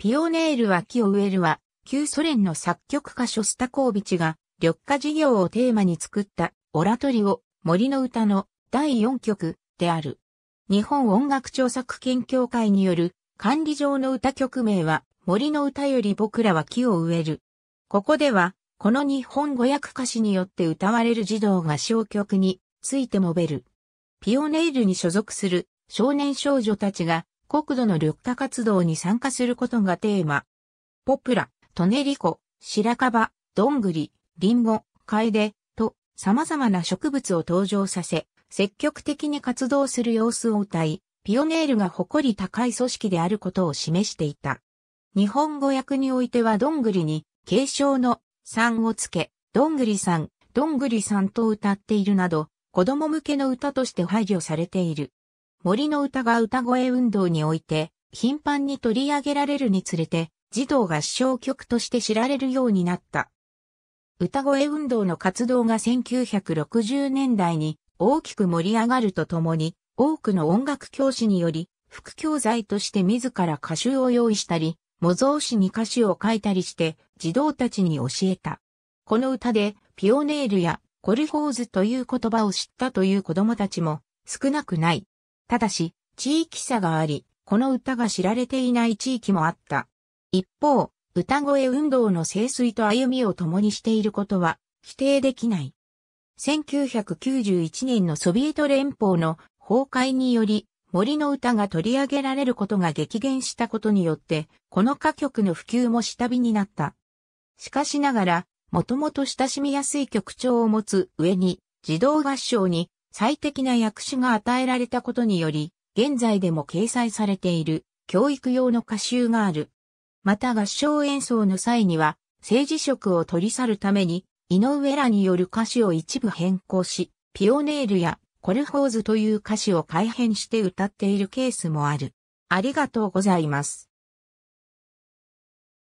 ピオネールは木を植えるは、旧ソ連の作曲家ショスタコービチが、緑化事業をテーマに作ったオラトリオ、森の歌の第4曲である。日本音楽調査研究会による管理上の歌曲名は森の歌より僕らは木を植える。ここでは、この日本語訳歌詞によって歌われる児童が小曲について述べる。ピオネイルに所属する少年少女たちが国土の緑化活動に参加することがテーマ。ポプラ、トネリコ、白樺、ドングリ、リンゴ、カエデ、と様々な植物を登場させ、積極的に活動する様子を歌い、ピオネールが誇り高い組織であることを示していた。日本語訳においてはドングリに、継承の3をつけ、どんぐりさん、どんぐりさんと歌っているなど、子供向けの歌として配慮されている。森の歌が歌声運動において頻繁に取り上げられるにつれて児童合唱曲として知られるようになった。歌声運動の活動が1960年代に大きく盛り上がるとともに多くの音楽教師により副教材として自ら歌集を用意したり模造紙に歌詞を書いたりして児童たちに教えた。この歌でピオネールやコルフォーズという言葉を知ったという子供たちも少なくない。ただし、地域差があり、この歌が知られていない地域もあった。一方、歌声運動の清水と歩みを共にしていることは否定できない。1991年のソビエト連邦の崩壊により、森の歌が取り上げられることが激減したことによって、この歌曲の普及も下火になった。しかしながら、もともと親しみやすい曲調を持つ上に、児童合唱に最適な訳種が与えられたことにより、現在でも掲載されている教育用の歌集がある。また合唱演奏の際には、政治色を取り去るために、井上らによる歌詞を一部変更し、ピオネールやコルホーズという歌詞を改変して歌っているケースもある。ありがとうございます。